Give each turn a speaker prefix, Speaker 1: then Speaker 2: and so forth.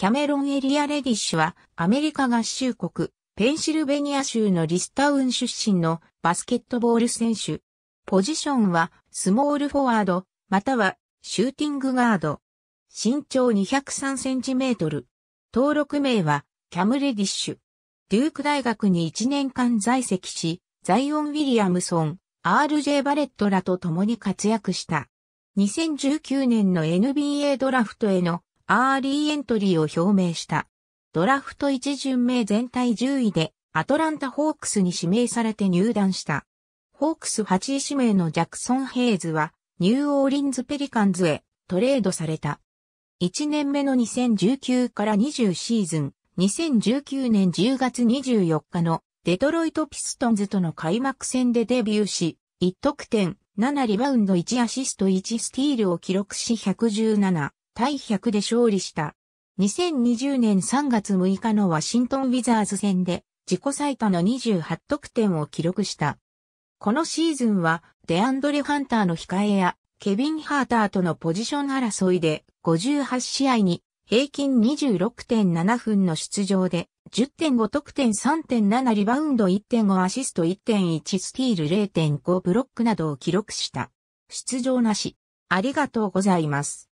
Speaker 1: キャメロン・エリア・レディッシュは、アメリカ合衆国、ペンシルベニア州
Speaker 2: のリスタウン出身のバスケットボール選手。ポジションは、スモールフォワード、または、シューティングガード。身長203センチメートル。登録名は、キャム・レディッシュ。デューク大学に1年間在籍し、ザイオン・ウィリアムソン、RJ バレットらと共に活躍した。2019年の NBA ドラフトへのアーリーエントリーを表明した。ドラフト1巡目全体10位でアトランタ・ホークスに指名されて入団した。ホークス8位指名のジャクソン・ヘイズはニューオーリンズ・ペリカンズへトレードされた。1年目の2019から20シーズン、2019年10月24日のデトロイト・ピストンズとの開幕戦でデビューし、1得点、7リバウンド1アシスト1スティールを記録し117。対100で勝利した。2020年3月6日のワシントン・ウィザーズ戦で自己最多の28得点を記録した。このシーズンはデアンドレ・ハンターの控えやケビン・ハーターとのポジション争いで58試合に平均26.7分の出場で10.5得点3.7リバウンド1.5アシスト1.1スティール0.5ブロックなどを記録した。出
Speaker 1: 場なし。ありがとうございます。